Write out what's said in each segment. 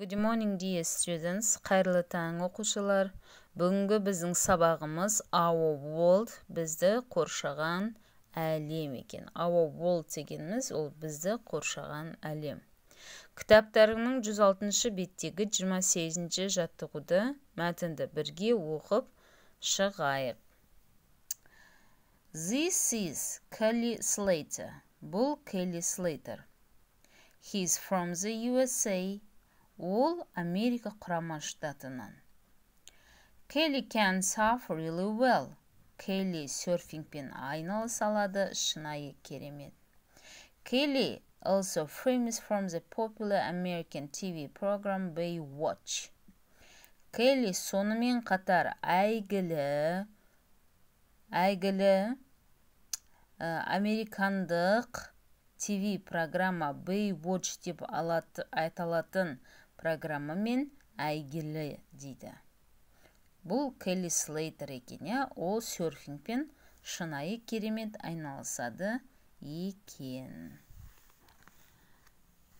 Good morning dear students. Қайырлы таң оқушылар. Бүгінгі біздің сабағымыз our world бізді қоршаған әлем екен. Our world дегеніміз ол бізді қоршаған әлем. Кітаптарының 106-шы беттегі 28-ші жаттығуды мәтінді бірге оқып шығайық. This is Kelly Slater. Бұл Kelly Slater. He's from the USA ол америка құрама штатынан келли can surf really well келли серфингпен айналыса алады шынайы керемет келли also famous from the popular American TV program Baywatch. Келли сонымен қатар әйгілі әйгілі американдық TV программа Baywatch деп айталатын мен әйгілі дейді бұл келли слейтер екен ол серфингпен шынайы керемет айналысады екен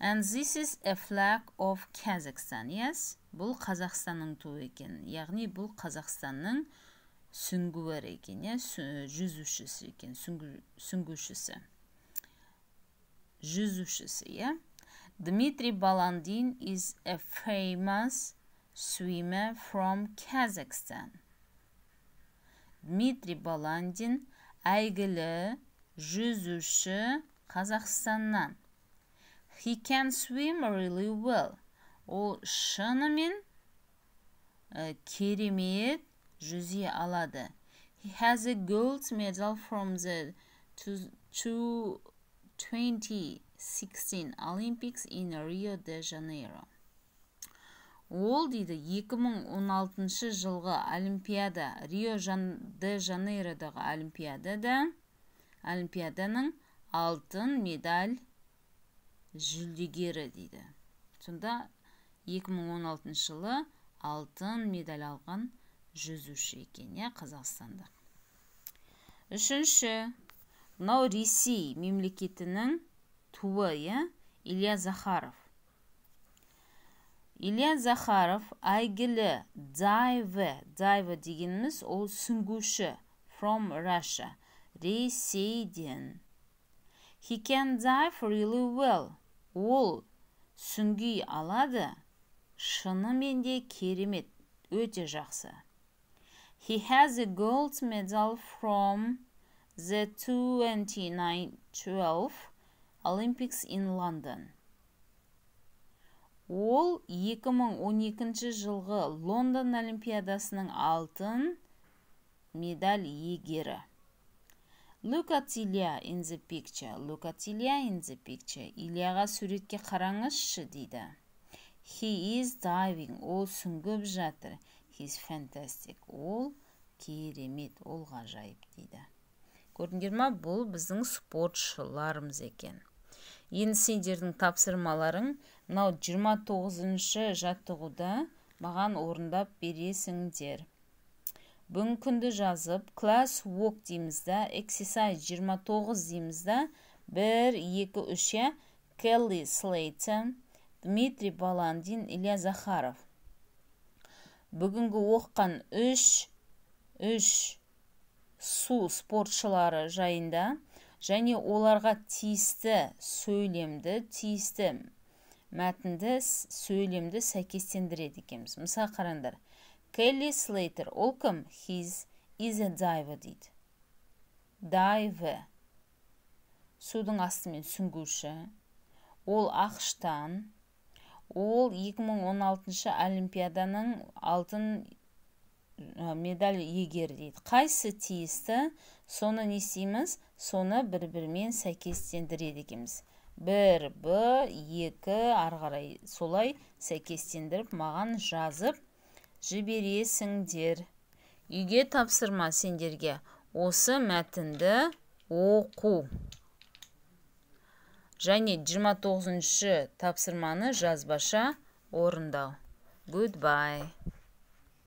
and this is a flag of kazakhstan yes бұл қазақстанның туы екен яғни бұл қазақстанның сүңгуір екен иә жүзушісі екен сүңгушісі жүзушісі иә Dmitry Balandin is a famous swimmer from Kazakhstan. Дмитрий Баландин әйгілі жүзуші Қазақстаннан. He can swim really well. Ол шынымен керемет жүзе алады. He has a gold medal from the two, 2016 Olympics in Rio de Janeiro. Ол дейді 2016 жылғы Олимпиада, Рио де Жанейродағы Олимпиадада Олимпиаданың алтын медаль жүлдегері дейді. Сонда 2016 жылы алтын медаль алған жүзуші екен, иә, Қазақстандық. Үшінші, мынау ресей мемлекетінің туы иә илья захаров илья захаров айгілі дайвы дайвы дегеніміз ол сүңгуші from russia ресейден he can dive really well ол сүңги алады шынымен де керемет өте жақсы he has a gold medal from the 2012 Olympics in London. Ол 2012 жылғы Лондон Олимпиадасының алтын медаль егері. Look at Ilya in the picture. Look at Ilya in the picture. Ильяға суретке қараңызшы дейді. He is diving. Ол сүңгіп жатыр. He is fantastic. Ол керемет, ол ғажайып дейді көрдіңдер ма бұл біздің спортшыларымыз екен енді сендердің тапсырмаларың мынау 29-шы жаттығуда маған орындап бересіңдер бүгінгі күнді жазып класс walk дейміз да exercise 29 дейміз да 1 2 3 е келли слейтон дмитрий баландин илья захаров бүгінгі оққан үш үш су спортшылары жайында және оларға тиісті сөйлемді тиісті мәтінді сөйлемді сәйкестендіреді екенбіз мысалы қараңдар келли слейтер ол кім his is a diver дейді дайвы судың астымен сүңгуші ол ақштан ол 2016 олимпиаданың алтын медаль егер дейді қайсы тиісті соны не істейміз соны бір бірімен сәйкестендіреді екенбіз бір б екі ары қарай солай сәйкестендіріп маған жазып жібересіңдер үйге тапсырма сендерге осы мәтінді оқу және 29 тапсырманы жазбаша орындау goodbye